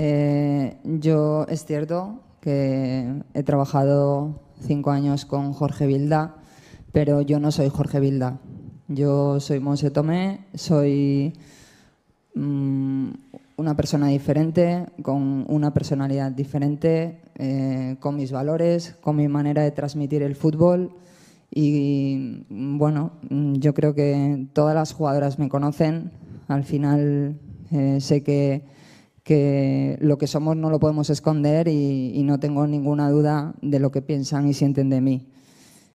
Eh, yo es cierto que he trabajado cinco años con Jorge Vilda, pero yo no soy Jorge Vilda. Yo soy Monse Tomé, soy mm, una persona diferente, con una personalidad diferente, eh, con mis valores, con mi manera de transmitir el fútbol. Y bueno, yo creo que todas las jugadoras me conocen. Al final eh, sé que que lo que somos no lo podemos esconder y, no tengo ninguna duda de lo que piensan y sienten de mí.